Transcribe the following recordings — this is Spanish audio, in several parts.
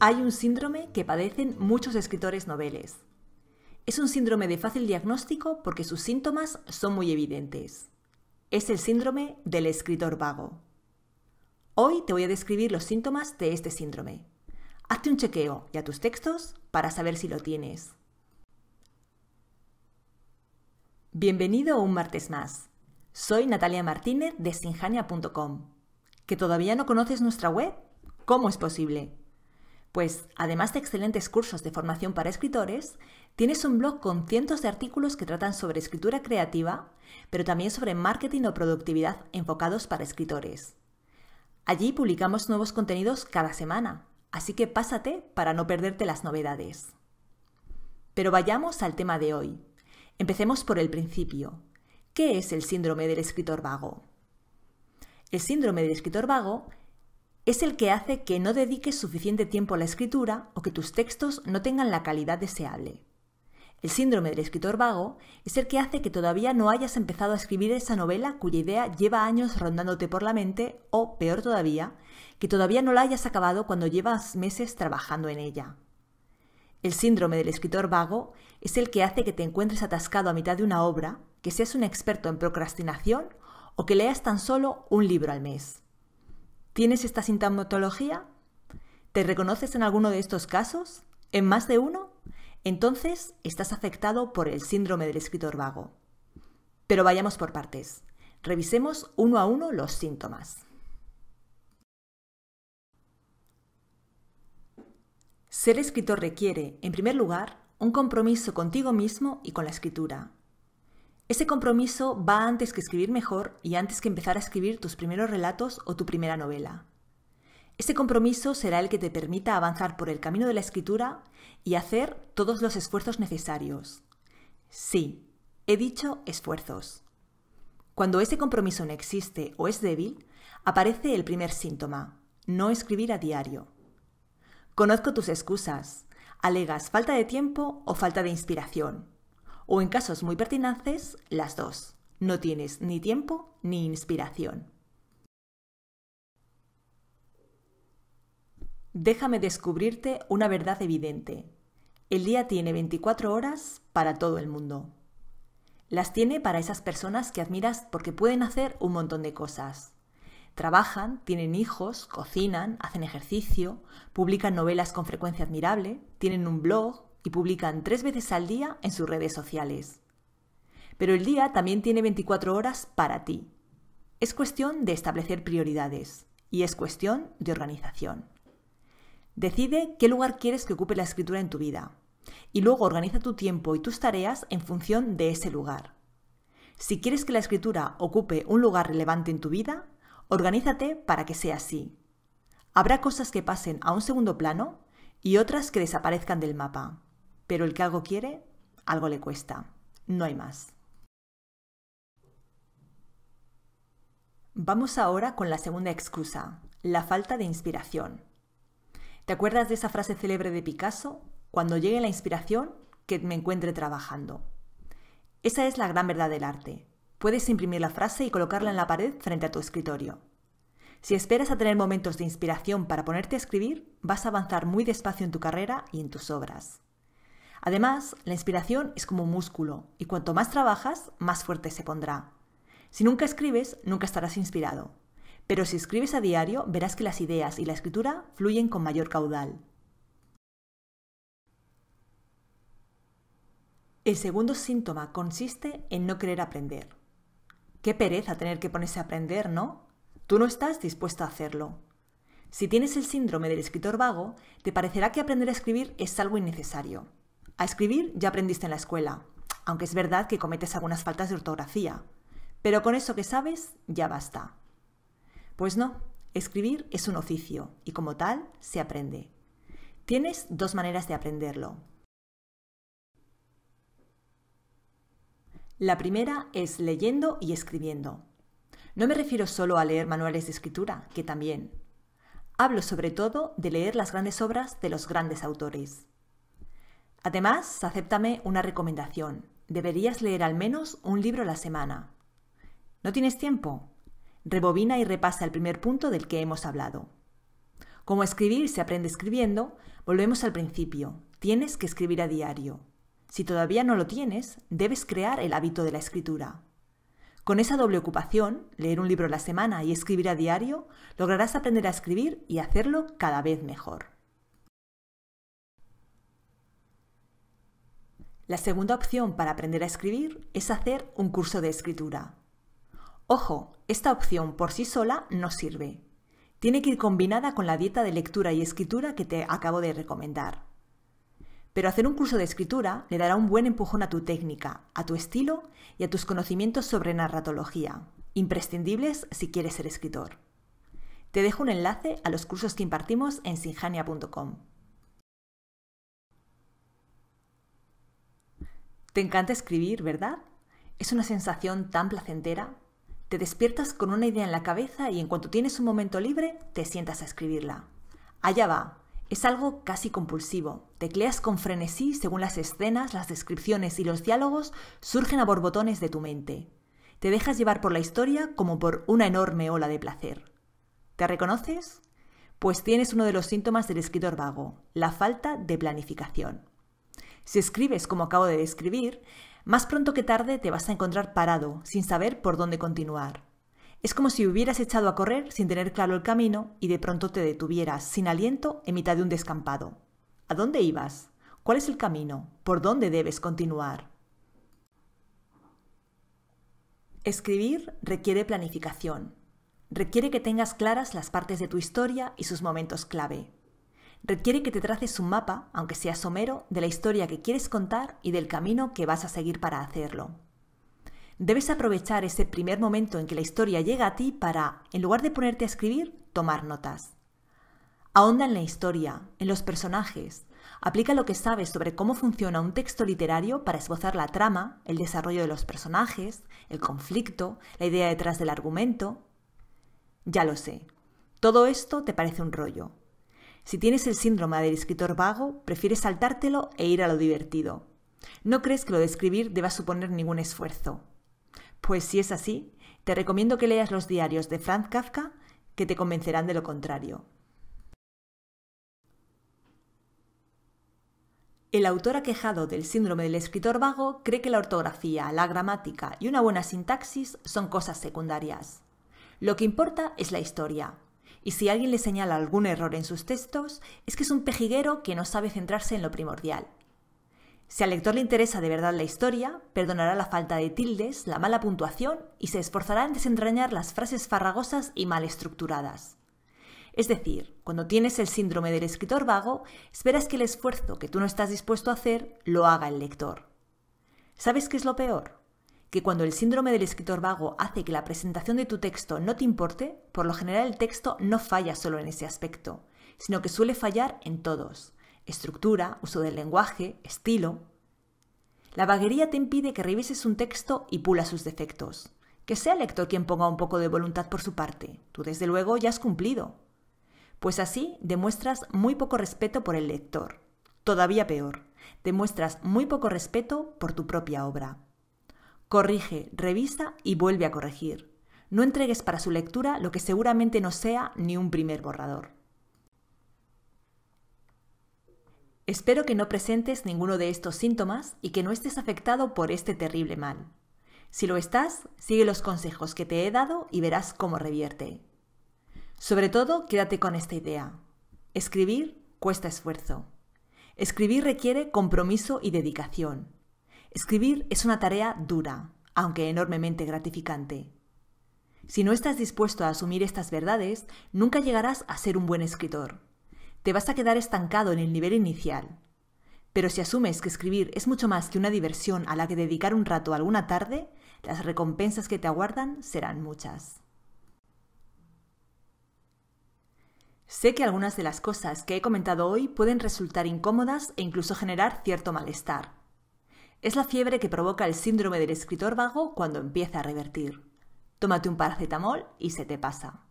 hay un síndrome que padecen muchos escritores noveles. Es un síndrome de fácil diagnóstico porque sus síntomas son muy evidentes. Es el síndrome del escritor vago. Hoy te voy a describir los síntomas de este síndrome. Hazte un chequeo y a tus textos para saber si lo tienes. Bienvenido un martes más. Soy Natalia Martínez de sinjania.com. ¿Que todavía no conoces nuestra web? ¿Cómo es posible? Pues además de excelentes cursos de formación para escritores, tienes un blog con cientos de artículos que tratan sobre escritura creativa, pero también sobre marketing o productividad enfocados para escritores. Allí publicamos nuevos contenidos cada semana, así que pásate para no perderte las novedades. Pero vayamos al tema de hoy. Empecemos por el principio. ¿Qué es el síndrome del escritor vago? El síndrome del escritor vago es el que hace que no dediques suficiente tiempo a la escritura o que tus textos no tengan la calidad deseable. El síndrome del escritor vago es el que hace que todavía no hayas empezado a escribir esa novela cuya idea lleva años rondándote por la mente o, peor todavía, que todavía no la hayas acabado cuando llevas meses trabajando en ella. El síndrome del escritor vago es el que hace que te encuentres atascado a mitad de una obra, que seas un experto en procrastinación o que leas tan solo un libro al mes. ¿Tienes esta sintomatología? ¿Te reconoces en alguno de estos casos? ¿En más de uno? Entonces estás afectado por el síndrome del escritor vago. Pero vayamos por partes. Revisemos uno a uno los síntomas. Ser escritor requiere, en primer lugar, un compromiso contigo mismo y con la escritura, ese compromiso va antes que escribir mejor y antes que empezar a escribir tus primeros relatos o tu primera novela. Ese compromiso será el que te permita avanzar por el camino de la escritura y hacer todos los esfuerzos necesarios. Sí, he dicho esfuerzos. Cuando ese compromiso no existe o es débil, aparece el primer síntoma, no escribir a diario. Conozco tus excusas, alegas falta de tiempo o falta de inspiración o en casos muy pertinaces, las dos. No tienes ni tiempo ni inspiración. Déjame descubrirte una verdad evidente. El día tiene 24 horas para todo el mundo. Las tiene para esas personas que admiras porque pueden hacer un montón de cosas. Trabajan, tienen hijos, cocinan, hacen ejercicio, publican novelas con frecuencia admirable, tienen un blog, y publican tres veces al día en sus redes sociales. Pero el día también tiene 24 horas para ti. Es cuestión de establecer prioridades y es cuestión de organización. Decide qué lugar quieres que ocupe la escritura en tu vida y luego organiza tu tiempo y tus tareas en función de ese lugar. Si quieres que la escritura ocupe un lugar relevante en tu vida, organízate para que sea así. Habrá cosas que pasen a un segundo plano y otras que desaparezcan del mapa pero el que algo quiere, algo le cuesta. No hay más. Vamos ahora con la segunda excusa, la falta de inspiración. ¿Te acuerdas de esa frase célebre de Picasso? Cuando llegue la inspiración, que me encuentre trabajando. Esa es la gran verdad del arte. Puedes imprimir la frase y colocarla en la pared frente a tu escritorio. Si esperas a tener momentos de inspiración para ponerte a escribir, vas a avanzar muy despacio en tu carrera y en tus obras. Además, la inspiración es como un músculo y cuanto más trabajas, más fuerte se pondrá. Si nunca escribes, nunca estarás inspirado. Pero si escribes a diario, verás que las ideas y la escritura fluyen con mayor caudal. El segundo síntoma consiste en no querer aprender. Qué pereza tener que ponerse a aprender, ¿no? Tú no estás dispuesto a hacerlo. Si tienes el síndrome del escritor vago, te parecerá que aprender a escribir es algo innecesario. A escribir ya aprendiste en la escuela, aunque es verdad que cometes algunas faltas de ortografía, pero con eso que sabes ya basta. Pues no, escribir es un oficio y como tal se aprende. Tienes dos maneras de aprenderlo. La primera es leyendo y escribiendo. No me refiero solo a leer manuales de escritura, que también. Hablo sobre todo de leer las grandes obras de los grandes autores. Además, acéptame una recomendación. Deberías leer al menos un libro a la semana. ¿No tienes tiempo? Rebobina y repasa el primer punto del que hemos hablado. Como escribir se aprende escribiendo, volvemos al principio. Tienes que escribir a diario. Si todavía no lo tienes, debes crear el hábito de la escritura. Con esa doble ocupación, leer un libro a la semana y escribir a diario, lograrás aprender a escribir y hacerlo cada vez mejor. La segunda opción para aprender a escribir es hacer un curso de escritura. Ojo, esta opción por sí sola no sirve. Tiene que ir combinada con la dieta de lectura y escritura que te acabo de recomendar. Pero hacer un curso de escritura le dará un buen empujón a tu técnica, a tu estilo y a tus conocimientos sobre narratología, imprescindibles si quieres ser escritor. Te dejo un enlace a los cursos que impartimos en sinjania.com. Te encanta escribir, ¿verdad? Es una sensación tan placentera. Te despiertas con una idea en la cabeza y en cuanto tienes un momento libre, te sientas a escribirla. Allá va. Es algo casi compulsivo. Tecleas con frenesí según las escenas, las descripciones y los diálogos surgen a borbotones de tu mente. Te dejas llevar por la historia como por una enorme ola de placer. ¿Te reconoces? Pues tienes uno de los síntomas del escritor vago, la falta de planificación. Si escribes como acabo de describir, más pronto que tarde te vas a encontrar parado, sin saber por dónde continuar. Es como si hubieras echado a correr sin tener claro el camino y de pronto te detuvieras, sin aliento, en mitad de un descampado. ¿A dónde ibas? ¿Cuál es el camino? ¿Por dónde debes continuar? Escribir requiere planificación. Requiere que tengas claras las partes de tu historia y sus momentos clave requiere que te traces un mapa, aunque sea somero, de la historia que quieres contar y del camino que vas a seguir para hacerlo. Debes aprovechar ese primer momento en que la historia llega a ti para, en lugar de ponerte a escribir, tomar notas. Ahonda en la historia, en los personajes, aplica lo que sabes sobre cómo funciona un texto literario para esbozar la trama, el desarrollo de los personajes, el conflicto, la idea detrás del argumento. Ya lo sé, todo esto te parece un rollo, si tienes el síndrome del escritor vago, prefieres saltártelo e ir a lo divertido. No crees que lo de escribir deba suponer ningún esfuerzo. Pues si es así, te recomiendo que leas los diarios de Franz Kafka que te convencerán de lo contrario. El autor aquejado del síndrome del escritor vago cree que la ortografía, la gramática y una buena sintaxis son cosas secundarias. Lo que importa es la historia, y si alguien le señala algún error en sus textos, es que es un pejiguero que no sabe centrarse en lo primordial. Si al lector le interesa de verdad la historia, perdonará la falta de tildes, la mala puntuación y se esforzará en desentrañar las frases farragosas y mal estructuradas. Es decir, cuando tienes el síndrome del escritor vago, esperas que el esfuerzo que tú no estás dispuesto a hacer lo haga el lector. ¿Sabes qué es lo peor? que cuando el síndrome del escritor vago hace que la presentación de tu texto no te importe, por lo general el texto no falla solo en ese aspecto, sino que suele fallar en todos. Estructura, uso del lenguaje, estilo. La vaguería te impide que revises un texto y pula sus defectos. Que sea el lector quien ponga un poco de voluntad por su parte. Tú desde luego ya has cumplido. Pues así demuestras muy poco respeto por el lector. Todavía peor, demuestras muy poco respeto por tu propia obra. Corrige, revisa y vuelve a corregir. No entregues para su lectura lo que seguramente no sea ni un primer borrador. Espero que no presentes ninguno de estos síntomas y que no estés afectado por este terrible mal. Si lo estás, sigue los consejos que te he dado y verás cómo revierte. Sobre todo, quédate con esta idea. Escribir cuesta esfuerzo. Escribir requiere compromiso y dedicación. Escribir es una tarea dura, aunque enormemente gratificante. Si no estás dispuesto a asumir estas verdades, nunca llegarás a ser un buen escritor. Te vas a quedar estancado en el nivel inicial. Pero si asumes que escribir es mucho más que una diversión a la que dedicar un rato alguna tarde, las recompensas que te aguardan serán muchas. Sé que algunas de las cosas que he comentado hoy pueden resultar incómodas e incluso generar cierto malestar. Es la fiebre que provoca el síndrome del escritor vago cuando empieza a revertir. Tómate un paracetamol y se te pasa.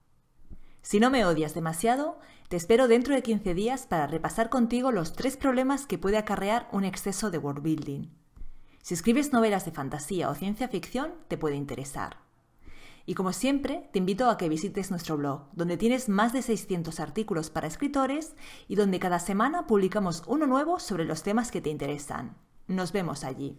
Si no me odias demasiado, te espero dentro de 15 días para repasar contigo los tres problemas que puede acarrear un exceso de building. Si escribes novelas de fantasía o ciencia ficción, te puede interesar. Y como siempre, te invito a que visites nuestro blog, donde tienes más de 600 artículos para escritores y donde cada semana publicamos uno nuevo sobre los temas que te interesan. Nos vemos allí.